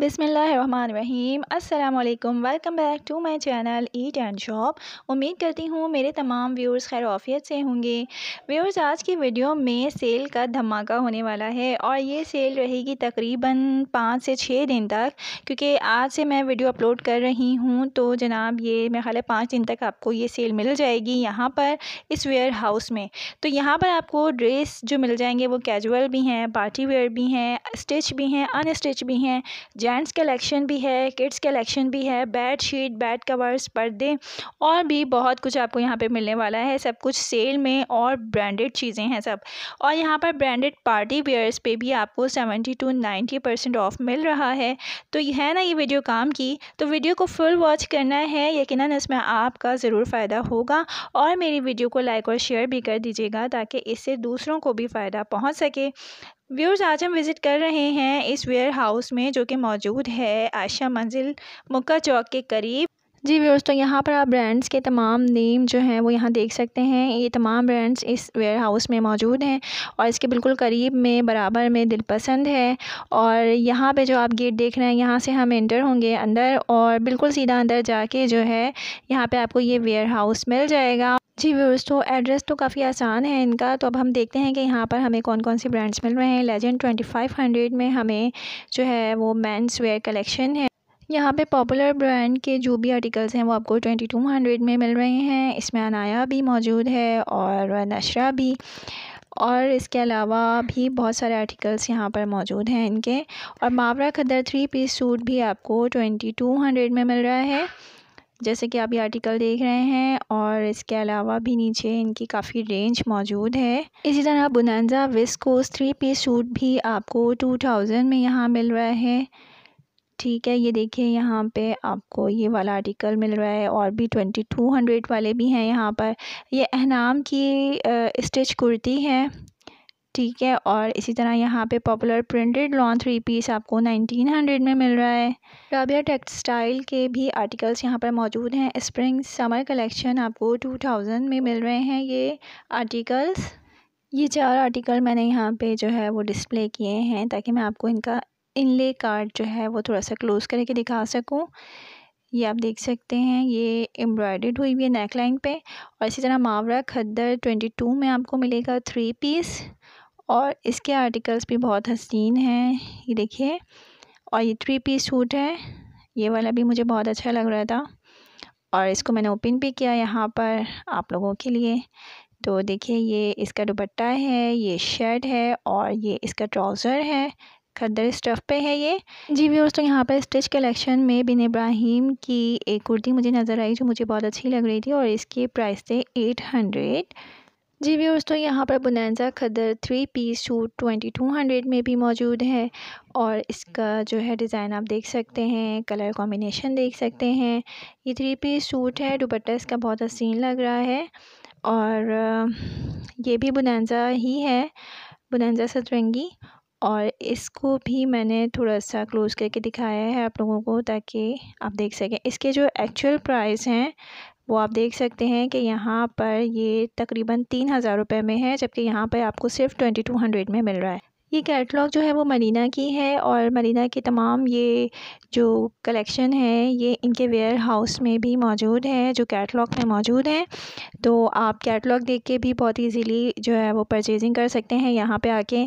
बिसमीम अल्लाम welcome back to my channel eat and shop उम्मीद करती हूँ मेरे तमाम व्यूअर्स खैर खैरफियत से होंगे व्यूअर्स आज की वीडियो में सेल का धमाका होने वाला है और ये सेल रहेगी तकरीबन पाँच से छः दिन तक क्योंकि आज से मैं वीडियो अपलोड कर रही हूँ तो जनाब ये मेरे ख्याल है पाँच दिन तक आपको ये सेल मिल जाएगी यहाँ पर इस वेयर हाउस में तो यहाँ पर आपको ड्रेस जो मिल जाएंगे वो कैजुअल भी हैं पार्टी वेयर भी हैं स्टिच भी हैं अनस्टिच भी हैं जेंट्स कलेक्शन भी है किड्स कलेक्शन भी है बेड शीट बेड कवर्स पर्दे और भी बहुत कुछ आपको यहाँ पे मिलने वाला है सब कुछ सेल में और ब्रांडेड चीज़ें हैं सब और यहाँ पर ब्रांडेड पार्टी वेयर्स पे भी आपको seventy two ninety percent off मिल रहा है तो है ना ये वीडियो काम की तो वीडियो को फुल वॉच करना है यकीन इसमें आपका ज़रूर फ़ायदा होगा और मेरी वीडियो को लाइक और शेयर भी कर दीजिएगा ताकि इससे दूसरों को भी फ़ायदा पहुँच सके व्यूर्स आज हम विज़िट कर रहे हैं इस वेयर हाउस में जो कि मौजूद है आशा मंजिल मुक्का चौक के करीब जी व्यवर्स तो यहाँ पर आप ब्रांड्स के तमाम नेम जो हैं वो यहाँ देख सकते हैं ये तमाम ब्रांड्स इस वेयर हाउस में मौजूद हैं और इसके बिल्कुल करीब में बराबर में दिलपसंद है और यहाँ पे जो आप गेट देख रहे हैं यहाँ से हम एंटर होंगे अंदर और बिल्कुल सीधा अंदर जाके जो है यहाँ पर आपको ये वेयर हाउस मिल जाएगा जी व्यूर्स तो एड्रेस तो काफ़ी आसान है इनका तो अब हम देखते हैं कि यहाँ पर हमें कौन कौन से ब्रांड्स मिल रहे हैं लेजेंड ट्वेंटी फाइव हंड्रेड में हमें जो है वो मैंस वेयर कलेक्शन है यहाँ पे पॉपुलर ब्रांड के जो भी आर्टिकल्स हैं वो आपको ट्वेंटी टू हंड्रेड में मिल रहे हैं इसमें अनाया भी मौजूद है और नशरा भी और इसके अलावा भी बहुत सारे आर्टिकल्स यहाँ पर मौजूद हैं इनके और Mawra khaddar three piece suit भी आपको ट्वेंटी टू हंड्रेड में मिल रहा है जैसे कि आप ये आर्टिकल देख रहे हैं और इसके अलावा भी नीचे इनकी काफ़ी रेंज मौजूद है इसी तरह Bonanza viscose three piece suit भी आपको टू थाउजेंड में यहाँ मिल रहा है ठीक है ये देखिए यहाँ पे आपको ये वाला आर्टिकल मिल रहा है और भी ट्वेंटी टू हंड्रेड वाले भी हैं यहाँ पर ये अहनाम की स्टिच कुर्ती है ठीक है और इसी तरह यहाँ पे popular printed long three piece आपको नाइनटीन हंड्रेड में मिल रहा है राबिया टेक्सटाइल के भी आर्टिकल्स यहाँ पर मौजूद हैं स्प्रिंग समर कलेक्शन आपको टू थाउजेंड में मिल रहे हैं ये आर्टिकल्स ये चार आर्टिकल मैंने यहाँ पे जो है वो डिस्प्ले किए हैं ताकि मैं आपको इनका इनले कार्ड जो है वो थोड़ा सा क्लोज़ करके दिखा सकूँ ये आप देख सकते हैं ये एम्ब्रॉयड हुई हुई है नेक लाइन पर और इसी तरह मावरा खद्दर ट्वेंटी टू में आपको मिलेगा थ्री पीस और इसके आर्टिकल्स भी बहुत हसीन हैं ये देखिए और ये थ्री पीस सूट है ये वाला भी मुझे बहुत अच्छा लग रहा था और इसको मैंने ओपन भी किया यहाँ पर आप लोगों के लिए तो देखिए ये इसका दुपट्टा है ये शर्ट है और ये इसका ट्राउज़र है खद्दर स्टफ़ पे है ये जी व्यवर्स तो यहाँ पर स्टिच कलेक्शन में बिन इब्राहिम की एक कुर्ती मुझे नज़र आई जो मुझे बहुत अच्छी लग रही थी और इसके प्राइस थे एट हंड्रेड जी व्यवर्स तो यहाँ पर Bonanza khaddar three piece suit twenty two hundred में भी मौजूद है और इसका जो है डिज़ाइन आप देख सकते हैं कलर कॉम्बिनेशन देख सकते हैं ये थ्री पीस सूट है दुपट्टा इसका बहुत हसीन लग रहा है और ये भी बुनैजा ही है बुनैजा सतरंगी और इसको भी मैंने थोड़ा सा क्लोज़ करके दिखाया है आप लोगों को ताकि आप देख सकें इसके जो एक्चुअल प्राइस हैं वो आप देख सकते हैं कि यहाँ पर ये तकरीबन तीन हज़ार रुपये में है जबकि यहाँ पर आपको सिर्फ ट्वेंटी टू हंड्रेड में मिल रहा है ये कैटलॉग जो है वो मरीना की है और मरीना की तमाम ये जो कलेक्शन है ये इनके वेयर हाउस में भी मौजूद है जो कैटलॉग में मौजूद हैं तो आप कैटलॉग देख के भी बहुत इजीली जो है वो परचेजिंग कर सकते हैं यहाँ पे आके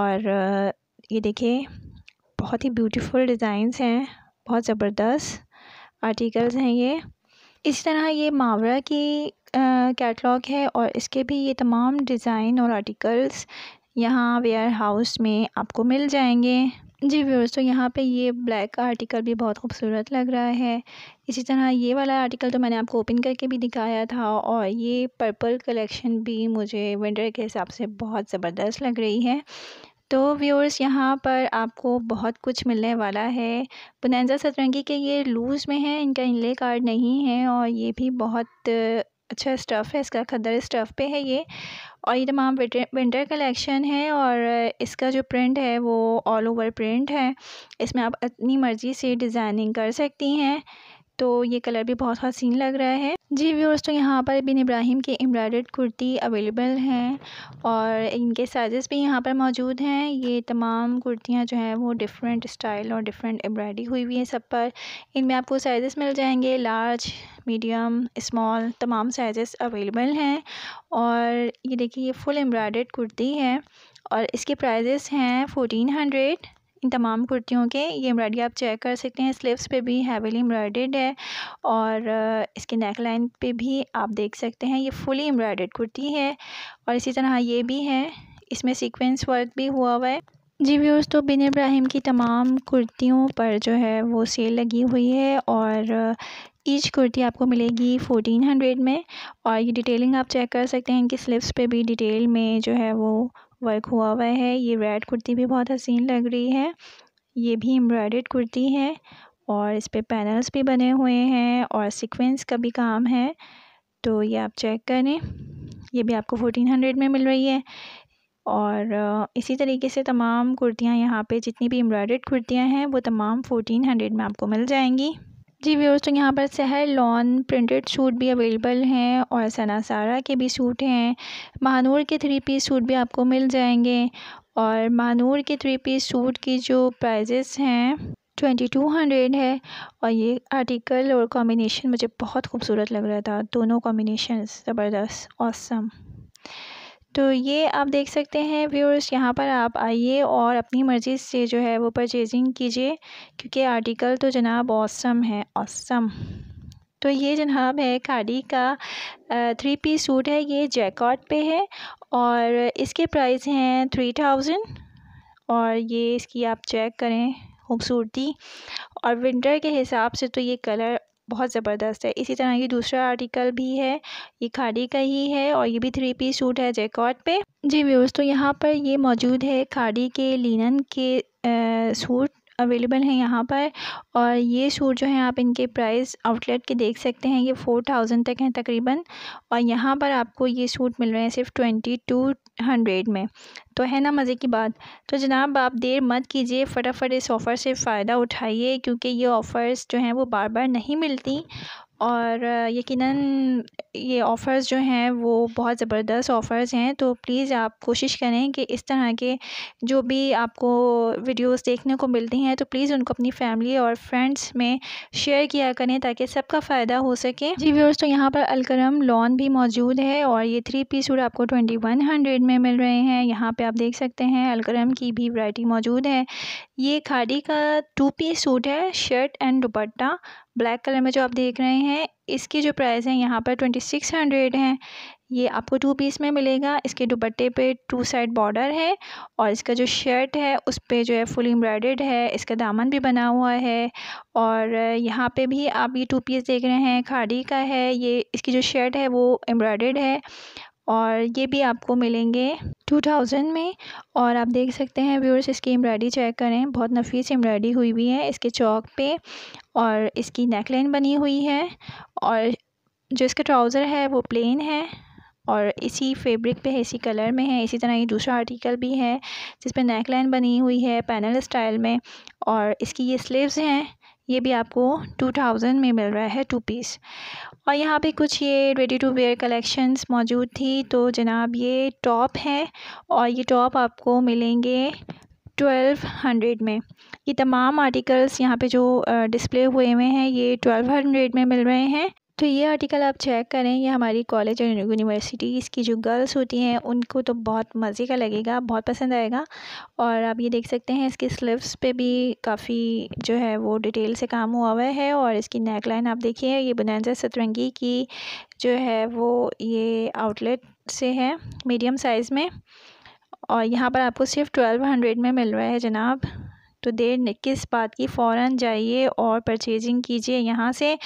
और ये देखिए बहुत ही ब्यूटीफुल डिज़ाइंस हैं बहुत ज़बरदस्त आर्टिकल्स हैं ये इस तरह ये मावरा की कैटलॉग है और इसके भी ये तमाम डिज़ाइन और आर्टिकल्स यहाँ वेयर हाउस में आपको मिल जाएंगे जी व्यवर्स तो यहाँ पे ये ब्लैक का आर्टिकल भी बहुत खूबसूरत लग रहा है इसी तरह ये वाला आर्टिकल तो मैंने आपको ओपन करके भी दिखाया था और ये पर्पल कलेक्शन भी मुझे विंटर के हिसाब से बहुत ज़बरदस्त लग रही है तो व्यूअर्स यहाँ पर आपको बहुत कुछ मिलने वाला है पुनजा सतरंगी के ये लूज़ में है इनका इनले कार्ड नहीं है और ये भी बहुत अच्छा स्टफ़ है इसका खदर स्टफ़ पे है ये और ये तमाम विंटर कलेक्शन है और इसका जो प्रिंट है वो ऑल ओवर प्रिंट है इसमें आप अपनी मर्ज़ी से डिज़ाइनिंग कर सकती हैं तो ये कलर भी बहुत हसीन लग रहा है जी व्यूअर्स तो यहाँ पर बिन इब्राहिम के एम्ब्रॉयड कुर्ती अवेलेबल हैं और इनके साइज़ भी यहाँ पर मौजूद हैं ये तमाम कुर्तियाँ जो हैं वो डिफरेंट स्टाइल और डिफरेंट एम्ब्रॉयडरी हुई हुई है सब पर इनमें आपको साइजेस मिल जाएंगे लार्ज मीडियम स्मॉल तमाम साइजेस अवेलेबल हैं और ये देखिए ये फुल एम्ब्रॉयड कुर्ती है और इसके प्राइजेस हैं फ़ोटीन हंड्रेड इन तमाम कुर्तियों के ये एम्ब्रॉयडरी आप चेक कर सकते हैं स्लीव्स पे भी हैवीली एम्ब्रॉयडेड है और इसके नेक लाइन पे भी आप देख सकते हैं ये फुली एम्ब्रॉयडेड कुर्ती है और इसी तरह ये भी है इसमें सीक्वेंस वर्क भी हुआ हुआ है जी व्यूर्स तो बिन इब्राहिम की तमाम कुर्तियों पर जो है वो सेल लगी हुई है और ईच कुर्ती आपको मिलेगी फ़ोटीन हंड्रेड में और ये डिटेलिंग आप चेक कर सकते हैं इनकी स्लिप्स पे भी डिटेल में जो है वो वर्क हुआ हुआ है ये रेड कुर्ती भी बहुत हसीन लग रही है ये भी एम्ब्रॉयडर्ड कुर्ती है और इस पर पैनल्स भी बने हुए हैं और सीक्वेंस का भी काम है तो ये आप चेक करें ये भी आपको फ़ोटीन हंड्रेड में मिल रही है और इसी तरीके से तमाम कुर्तियाँ यहाँ पे जितनी भी एम्ब्रॉयड कुर्तियाँ हैं वो तमाम फ़ोटीन हंड्रेड में आपको मिल जाएंगी जी व्यवर्स तो यहाँ पर सहर लॉन प्रिंटेड सूट भी अवेलेबल हैं और सना सारा के भी सूट हैं महानूर के थ्री पीस सूट भी आपको मिल जाएंगे और महानूर के थ्री पीस सूट की जो प्राइजेस हैं ट्वेंटी टू हंड्रेड है और ये आर्टिकल और कॉम्बिनेशन मुझे बहुत खूबसूरत लग रहा था दोनों कॉम्बिनेशन ज़बरदस्त औसम तो ये आप देख सकते हैं व्यूअर्स यहाँ पर आप आइए और अपनी मर्ज़ी से जो है वो परचेजिंग कीजिए क्योंकि आर्टिकल तो जनाब औसम है ऑसम तो ये जनाब है खाड़ी का थ्री पीस सूट है ये जैकॉट पे है और इसके प्राइस हैं थ्री थाउजेंड और ये इसकी आप चेक करें खूबसूरती और विंटर के हिसाब से तो ये कलर बहुत ज़बरदस्त है इसी तरह ये दूसरा आर्टिकल भी है ये खाड़ी का ही है और ये भी थ्री पीस सूट है जैकॉट पे जी व्यवस्था तो यहाँ पर ये मौजूद है खाड़ी के लिनन के सूट अवेलेबल हैं यहाँ पर और ये सूट जो है आप इनके प्राइस आउटलेट के देख सकते हैं ये फ़ोर थाउजेंड तक हैं तकरीबन और यहाँ पर आपको ये सूट मिल रहे हैं सिर्फ ट्वेंटी टू हंड्रेड में तो है ना मज़े की बात तो जनाब आप देर मत कीजिए फटाफट इस ऑफ़र से फ़ायदा उठाइए क्योंकि ये ऑफ़र्स जो हैं वो बार बार नहीं मिलती और यकीनन ये ऑफ़र्स जो हैं वो बहुत ज़बरदस्त ऑफ़र्स हैं तो प्लीज़ आप कोशिश करें कि इस तरह के जो भी आपको वीडियोस देखने को मिलती हैं तो प्लीज़ उनको अपनी फैमिली और फ्रेंड्स में शेयर किया करें ताकि सबका फ़ायदा हो सके जी व्यूअर्स तो यहाँ पर अलकरम लॉन भी मौजूद है और ये थ्री पीस सूट आपको ट्वेंटी वन हंड्रेड में मिल रहे हैं यहाँ पर आप देख सकते हैं अलकरम की भी वैरायटी मौजूद है ये खाड़ी का टू पीस सूट है shirt and dupatta black colour में जो आप देख रहे हैं इसकी जो प्राइस है यहाँ पर ट्वेंटी सिक्स हंड्रेड है ये आपको टू पीस में मिलेगा इसके दुपट्टे पे टू साइड बॉर्डर है और इसका जो शर्ट है उस पर जो है फुल एम्ब्रॉयडेड है इसका दामन भी बना हुआ है और यहाँ पे भी आप ये टू पीस देख रहे हैं खाड़ी का है ये इसकी जो शर्ट है वो एम्ब्रॉयडेड है और ये भी आपको मिलेंगे टू थाउजेंड में और आप देख सकते हैं व्यूअर्स इसकी एम्ब्रॉयडरी चेक करें बहुत नफीस एम्ब्रॉयडरी हुई हुई है इसके चौक पे और इसकी नेकलाइन बनी हुई है और जो इसका ट्राउज़र है वो प्लेन है और इसी फैब्रिक पे है इसी कलर में है इसी तरह ये दूसरा आर्टिकल भी है जिस नेकलाइन बनी हुई है पैनल स्टाइल में और इसकी ये स्लीव्स हैं ये भी आपको टू थाउजेंड में मिल रहा है टू पीस और यहाँ पे कुछ ये रेडी टू वेयर कलेक्शंस मौजूद थी तो जनाब ये टॉप है और ये टॉप आपको मिलेंगे ट्वेल्व हंड्रेड में ये तमाम आर्टिकल्स यहाँ पे जो डिस्प्ले हुए हुए हैं ये ट्वेल्व हंड्रेड में मिल रहे हैं तो ये आर्टिकल आप चेक करें ये हमारी कॉलेज और यूनिवर्सिटीज़ की जो गर्ल्स होती हैं उनको तो बहुत मज़े का लगेगा बहुत पसंद आएगा और आप ये देख सकते हैं इसके स्लीव्स पे भी काफ़ी जो है वो डिटेल से काम हुआ हुआ है और इसकी नेक लाइन आप देखिए ये बनाजा सतरंगी की जो है वो ये आउटलेट से है मीडियम साइज़ में और यहाँ पर आपको सिर्फ ट्वेल्व हंड्रेड में मिल रहा है जनाब तो देर किस बात की फ़ौर जाइए और परचेजिंग कीजिए यहाँ से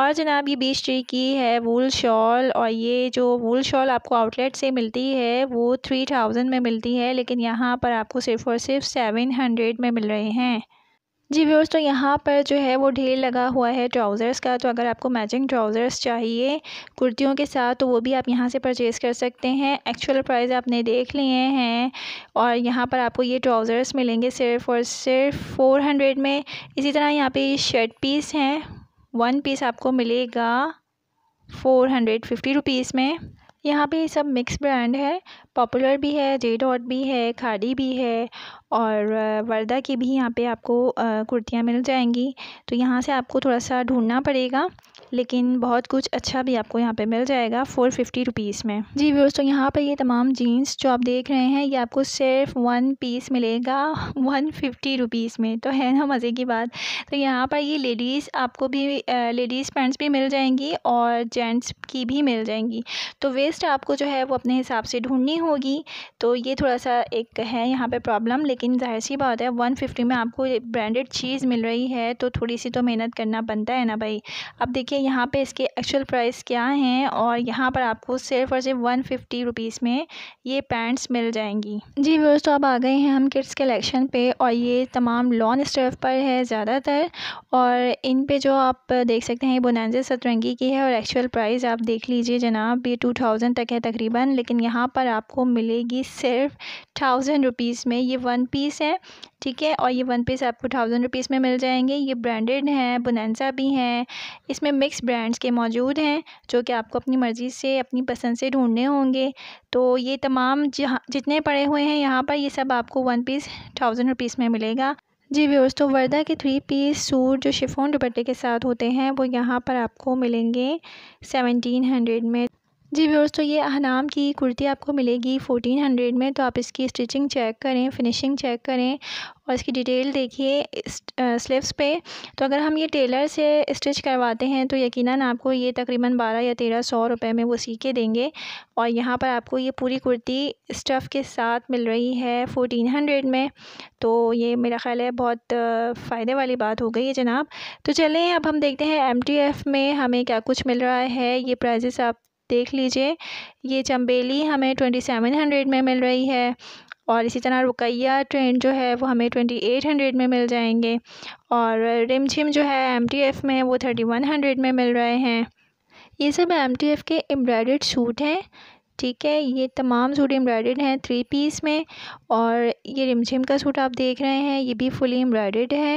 और जनाब ये बीस ट्री की है वूल शॉल और ये जो वूल शॉल आपको आउटलेट से मिलती है वो थ्री थाउजेंड में मिलती है लेकिन यहाँ पर आपको सिर्फ़ और सिर्फ सेवन हंड्रेड में मिल रहे हैं जी व्यवर्स तो यहाँ पर जो है वो ढेर लगा हुआ है ट्राउज़र्स का तो अगर आपको मैचिंग ट्राउज़र्स चाहिए कुर्तियों के साथ तो वो भी आप यहाँ से परचेज़ कर सकते हैं एक्चुअल प्राइस आपने देख लिए हैं और यहाँ पर आपको ये ट्राउज़र्स मिलेंगे सिर्फ और सिर्फ फ़ोर हंड्रेड में इसी तरह यहाँ पे शर्ट पीस हैं वन पीस आपको मिलेगा फ़ोर हंड्रेड फिफ्टी रुपीज़ में यहाँ पे सब मिक्स ब्रांड है पॉपुलर भी है जे डॉट भी है खादी भी है और वर्दा की भी यहाँ पे आपको कुर्तियाँ मिल जाएंगी तो यहाँ से आपको थोड़ा सा ढूँढना पड़ेगा लेकिन बहुत कुछ अच्छा भी आपको यहाँ पे मिल जाएगा फोर फिफ्टी रुपीज़ में जी व्यूर्स तो यहाँ पर ये तमाम जीन्स जो आप देख रहे हैं ये आपको सिर्फ वन पीस मिलेगा वन फिफ्टी रुपीज़ में तो है ना मज़े की बात तो यहाँ पर ये लेडीज़ आपको भी लेडीज़ पैंट्स भी मिल जाएंगी और जेंट्स की भी मिल जाएंगी तो वेस्ट आपको जो है वो अपने हिसाब से ढूँढनी होगी तो ये थोड़ा सा एक है यहाँ पर प्रॉब्लम लेकिन जाहिर सी बात है वन फिफ्टी में आपको ब्रांडेड चीज़ मिल रही है तो थोड़ी सी तो मेहनत करना बनता है ना भाई अब देखिए यहाँ पे इसके एक्चुअल प्राइस क्या हैं और यहाँ पर आपको सिर्फ और सिर्फ वन फिफ्टी रुपीज़ में ये पैंट्स मिल जाएंगी जी व्यवर्स तो आप आ गए हैं हम किड्स कलेक्शन पे और ये तमाम लॉन स्टफ पर है ज़्यादातर और इन पे जो आप देख सकते हैं ये बुनंजे सतरंगी की है और एक्चुअल प्राइस आप देख लीजिए जनाब ये टू थाउजेंड तक है तकरीबन लेकिन यहाँ पर आपको मिलेगी सिर्फ थाउजेंड रुपीज़ में ये वन पीस है ठीक है और ये वन पीस आपको थाउजेंड रुपीज़ में मिल जाएंगे ये ब्रांडेड हैं बुनैजा भी हैं इसमें मिक्स सिक्स ब्रांड्स के मौजूद हैं जो कि आपको अपनी मर्ज़ी से अपनी पसंद से ढूंढने होंगे तो ये तमाम जहाँ जितने पड़े हुए हैं यहाँ पर ये सब आपको वन पीस थाउजेंड रुपीज़ में मिलेगा जी व्यवर्स तो वर्दा के थ्री पीस सूट जो शिफोन दुपट्टे के साथ होते हैं वो यहाँ पर आपको मिलेंगे सेवनटीन हंड्रेड में जी व्यवर्स तो ये अहनाम की कुर्ती आपको मिलेगी फ़ोटीन हंड्रेड में तो आप इसकी स्टिचिंग चेक करें फिनिशिंग चेक करें और इसकी डिटेल देखिए स्लीव्स पे तो अगर हम ये टेलर से स्टिच करवाते हैं तो यकीनन आपको ये तकरीबन बारह या तेरह सौ रुपये में वो सीखे के देंगे और यहाँ पर आपको ये पूरी कुर्ती स्टफ़ के साथ मिल रही है फ़ोटीन हंड्रेड में तो ये मेरा ख़्याल है बहुत फ़ायदे वाली बात हो गई है जनाब तो चलें अब हम देखते हैं एम टी एफ़ में हमें क्या कुछ मिल रहा है ये प्राइजेस आप देख लीजिए ये चम्बेली हमें ट्वेंटी सेवन हंड्रेड में मिल रही है और इसी तरह रुकैया ट्रेंड जो है वो हमें ट्वेंटी एट हंड्रेड में मिल जाएंगे और रिमझिम जो है एम टी एफ़ में वो थर्टी वन हंड्रेड में मिल रहे हैं ये सब एम टी एफ़ के एम्ब्रॉयड सूट हैं ठीक है ये तमाम सूट एम्ब्रॉयड हैं थ्री पीस में और ये रिमझिम का सूट आप देख रहे हैं ये भी फुली एम्ब्रॉयड है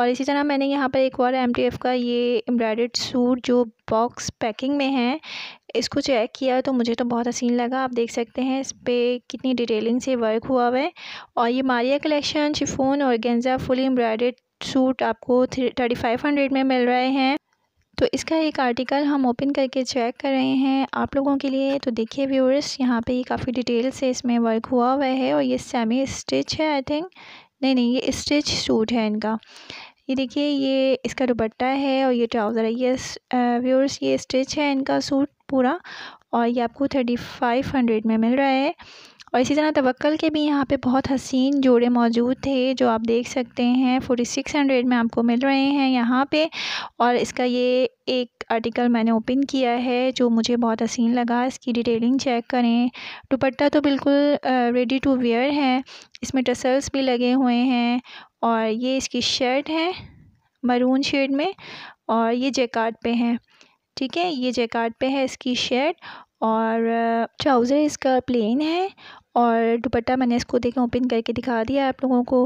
और इसी तरह मैंने यहाँ पर एक और एम का ये एम्ब्रॉयड सूट जो बॉक्स पैकिंग में है इसको चेक किया तो मुझे तो बहुत हसीन लगा आप देख सकते हैं इस पर कितनी डिटेलिंग से वर्क हुआ हुआ है और ये मारिया कलेक्शन शिफोन और गेंजा फुल एम्ब्रॉयड सूट आपको थर्टी फाइव हंड्रेड में मिल रहे हैं तो इसका एक आर्टिकल हम ओपन करके चेक कर रहे हैं आप लोगों के लिए तो देखिए व्यूअर्स यहाँ पे ये काफ़ी डिटेल से इसमें वर्क हुआ हुआ है और ये सेमी स्टिच है आई थिंक नहीं नहीं ये स्टिच सूट है इनका ये देखिए ये इसका दुपट्टा है और ये ट्राउज़र है ये व्यूअर्स ये स्टिच है इनका सूट पूरा और ये आपको थर्टी फाइव हंड्रेड में मिल रहा है और इसी तरह तवक्ल के भी यहाँ पे बहुत हसीन जोड़े मौजूद थे जो आप देख सकते हैं फोर्टी सिक्स हंड्रेड में आपको मिल रहे हैं यहाँ पे और इसका ये एक आर्टिकल मैंने ओपन किया है जो मुझे बहुत हसीन लगा इसकी डिटेलिंग चेक करें दुपट्टा तो बिल्कुल रेडी टू वेयर है इसमें टसल्स भी लगे हुए हैं और ये इसकी शर्ट है मरून शेड में और ये जैकार्ड पे है ठीक है ये जैकार्ड पे है इसकी शर्ट और ट्राउज़र इसका प्लेन है और दुपट्टा मैंने इसको देखें ओपन करके दिखा दिया आप लोगों को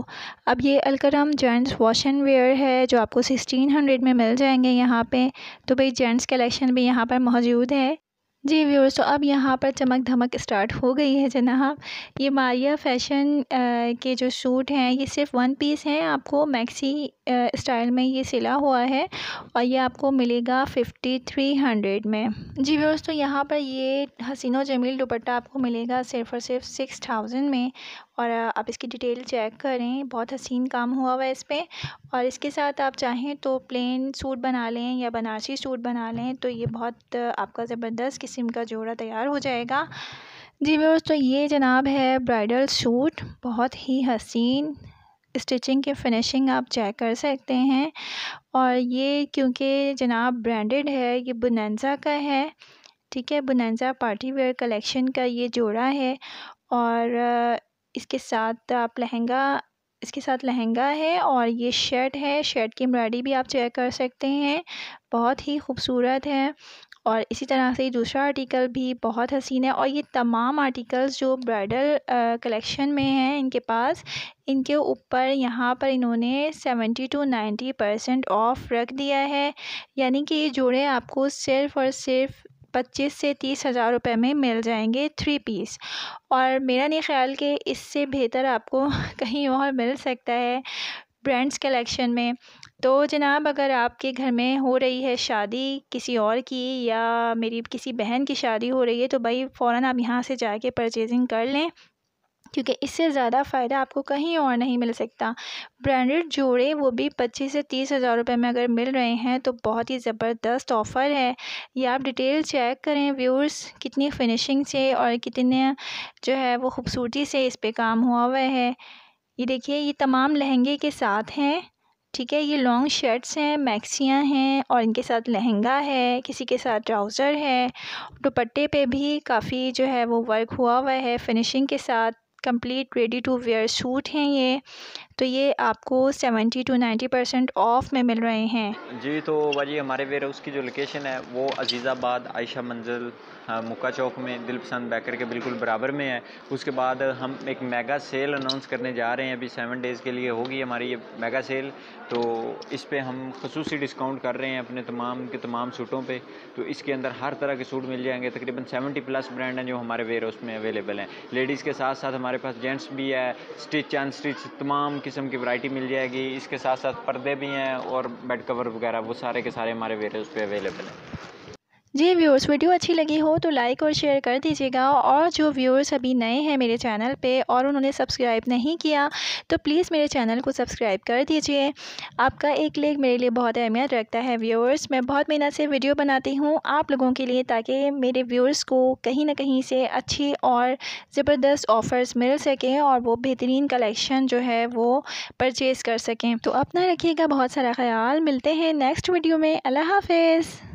अब ये Alkaram gents wash and wear है जो आपको सिक्सटीन हंड्रेड में मिल जाएंगे यहाँ पे तो भाई जेंट्स कलेक्शन भी यहाँ पर मौजूद है जी व्यूअर्स तो अब यहाँ पर चमक धमक स्टार्ट हो गई है जनाब ये मारिया फैशन के जो सूट हैं ये सिर्फ वन पीस हैं आपको मैक्सी स्टाइल में ये सिला हुआ है और ये आपको मिलेगा फिफ्टी थ्री हंड्रेड में जी व्यूअर्स तो यहाँ पर ये हसीनो जमील दुपट्टा आपको मिलेगा सिर्फ और सिर्फ सिक्स थाउजेंड में और आप इसकी डिटेल चेक करें बहुत हसीन काम हुआ हुआ है इस पर और इसके साथ आप चाहें तो प्लेन सूट बना लें या बनारसी सूट बना लें तो ये बहुत आपका ज़बरदस्त किस्म का जोड़ा तैयार हो जाएगा जी व्यवर्स तो ये जनाब है ब्राइडल सूट बहुत ही हसीन स्टिचिंग के फिनिशिंग आप चेक कर सकते हैं और ये क्योंकि जनाब ब्रांडेड है ये बुनैजा का है ठीक है बुनैजा पार्टी वेयर कलेक्शन का ये जोड़ा है और इसके साथ आप लहंगा इसके साथ लहंगा है और ये शर्ट है शर्ट की एम्ब्रॉयडरी भी आप चेक कर सकते हैं बहुत ही खूबसूरत है और इसी तरह से दूसरा आर्टिकल भी बहुत हसीन है और ये तमाम आर्टिकल्स जो ब्राइडल कलेक्शन में हैं इनके पास इनके ऊपर यहाँ पर इन्होंने seventy two ninety percent off रख दिया है यानी कि ये जोड़े आपको सिर्फ़ और सिर्फ पच्चीस से तीस हज़ार रुपये में मिल जाएंगे थ्री पीस और मेरा नहीं ख़्याल कि इससे बेहतर आपको कहीं और मिल सकता है ब्रांड्स कलेक्शन में तो जनाब अगर आपके घर में हो रही है शादी किसी और की या मेरी किसी बहन की शादी हो रही है तो भाई फ़ौर आप यहाँ से जाके परचेजिंग कर लें क्योंकि इससे ज़्यादा फ़ायदा आपको कहीं और नहीं मिल सकता ब्रांडेड जोड़े वो भी पच्चीस से तीस हज़ार रुपये में अगर मिल रहे हैं तो बहुत ही ज़बरदस्त ऑफ़र है या आप डिटेल चेक करें व्यूअर्स कितनी फिनिशिंग से और कितने जो है वो खूबसूरती से इस पर काम हुआ हुआ है ये देखिए ये तमाम लहंगे के साथ हैं ठीक है ये लॉन्ग शर्ट्स हैं मैक्सियाँ हैं और इनके साथ लहंगा है किसी के साथ ट्राउज़र है दुपट्टे पे भी काफ़ी जो है वो वर्क हुआ हुआ है फिनिशिंग के साथ complete ready to wear suit हैं ये तो ये आपको seventy two ninety percent off में मिल रहे हैं जी तो भाजी हमारे वेयर हाउस की जो लोकेशन है वो अजीज़ाबाद आयशा मंजिल मुक्का चौक में दिल पसंद बैकर के बिल्कुल बराबर में है उसके बाद हम एक मेगा सेल अनाउंस करने जा रहे हैं अभी सेवन डेज़ के लिए होगी हमारी ये मेगा सेल तो इस पर हम खसूस डिस्काउंट कर रहे हैं अपने तमाम के तमाम सूटों पर तो इसके अंदर हर तरह के सूट मिल जाएंगे तकरीबन सेवेंटी प्लस ब्रांड हैं जो हमारे वेयर हाउस में अवेलेबल हैं लेडीज़ के साथ साथ हमारे पास जेंट्स भी है स्टिच एंड स्टिच तमाम किस्म की वैरायटी मिल जाएगी इसके साथ साथ पर्दे भी हैं और बेड कवर वगैरह वो सारे के सारे हमारे वेरियस पे अवेलेबल हैं जी व्यूअर्स वीडियो अच्छी लगी हो तो लाइक और शेयर कर दीजिएगा और जो व्यूअर्स अभी नए हैं मेरे चैनल पे और उन्होंने सब्सक्राइब नहीं किया तो प्लीज़ मेरे चैनल को सब्सक्राइब कर दीजिए आपका एक लेख मेरे लिए बहुत अहमियत रखता है व्यूअर्स मैं बहुत मेहनत से वीडियो बनाती हूँ आप लोगों के लिए ताकि मेरे व्यूअर्स को कहीं ना कहीं से अच्छी और ज़बरदस्त ऑफ़र्स मिल सकें और वो बेहतरीन कलेक्शन जो है वो परचेज़ कर सकें तो अपना रखिएगा बहुत सारा ख्याल मिलते हैं नेक्स्ट वीडियो में अल्लाह हाफिज़